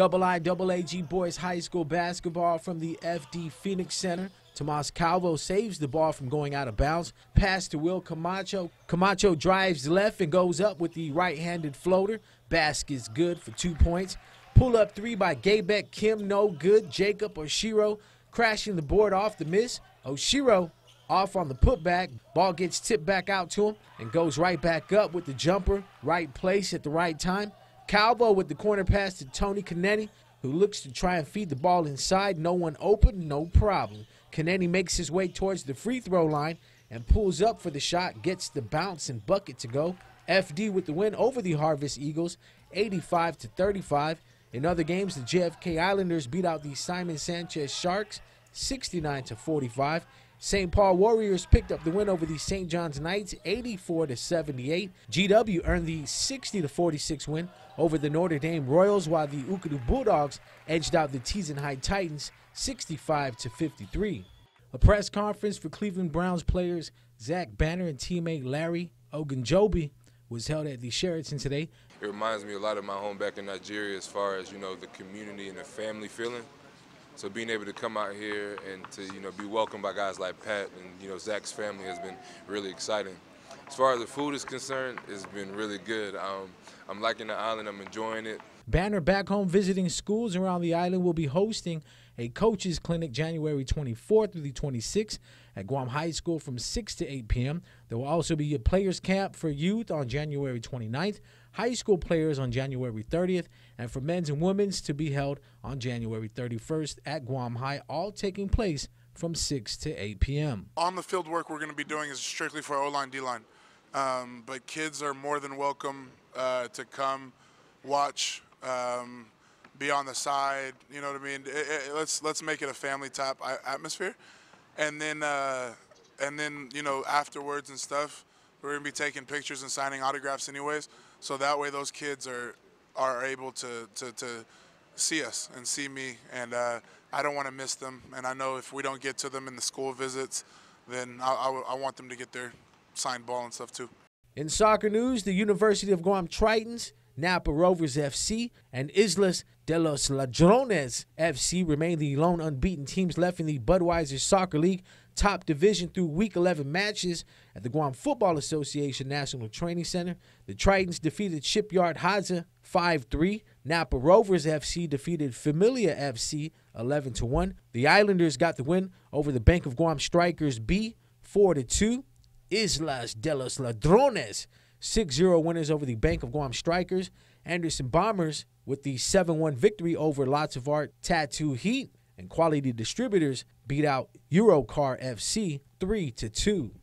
Double I Double AG Boys High School basketball from the FD Phoenix Center. Tomas Calvo saves the ball from going out of bounds. Pass to Will Camacho. Camacho drives left and goes up with the right-handed floater. Basket's good for two points. Pull up three by Gaybeck Kim, no good. Jacob Oshiro crashing the board off the miss. Oshiro off on the putback. Ball gets tipped back out to him and goes right back up with the jumper. Right place at the right time. Calvo with the corner pass to Tony Canetti, who looks to try and feed the ball inside. No one open, no problem. Canetti makes his way towards the free throw line and pulls up for the shot, gets the bounce and bucket to go. FD with the win over the Harvest Eagles, 85 to 35. In other games, the JFK Islanders beat out the Simon Sanchez Sharks, 69 to 45. St. Paul Warriors picked up the win over the St. John's Knights 84 to 78. GW earned the 60 to 46 win over the Notre Dame Royals while the Ukadu Bulldogs edged out the Teasenhide Titans 65 to 53. A press conference for Cleveland Browns players Zach Banner and teammate Larry Ogunjobi was held at the Sheraton today. It reminds me a lot of my home back in Nigeria as far as, you know, the community and the family feeling. So being able to come out here and to you know be welcomed by guys like Pat and you know Zach's family has been really exciting. As far as the food is concerned, it's been really good. Um, I'm liking the island. I'm enjoying it. Banner Back Home Visiting Schools Around the Island will be hosting a coaches clinic January 24th through the 26th at Guam High School from 6 to 8 p.m. There will also be a players camp for youth on January 29th, high school players on January 30th, and for men's and women's to be held on January 31st at Guam High, all taking place from 6 to 8 p.m. On the field work we're going to be doing is strictly for O line, D line. Um, but kids are more than welcome uh, to come watch um, be on the side. You know what I mean? It, it, let's let's make it a family type atmosphere, and then uh, and then you know afterwards and stuff, we're gonna be taking pictures and signing autographs anyways. So that way those kids are are able to to, to see us and see me, and uh, I don't want to miss them. And I know if we don't get to them in the school visits, then I, I, I want them to get their signed ball and stuff too. In soccer news, the University of Guam Tritons Napa Rovers FC, and Islas de los Ladrones FC remain the lone unbeaten teams left in the Budweiser Soccer League top division through week 11 matches at the Guam Football Association National Training Center. The Tritons defeated Shipyard Haza 5-3. Napa Rovers FC defeated Familia FC 11 1. The Islanders got the win over the Bank of Guam Strikers B 4 2. Islas de los Ladrones 6 0 winners over the Bank of Guam Strikers. Anderson Bombers with the 7 1 victory over Lots of Art Tattoo Heat. And Quality Distributors beat out Eurocar FC 3 2.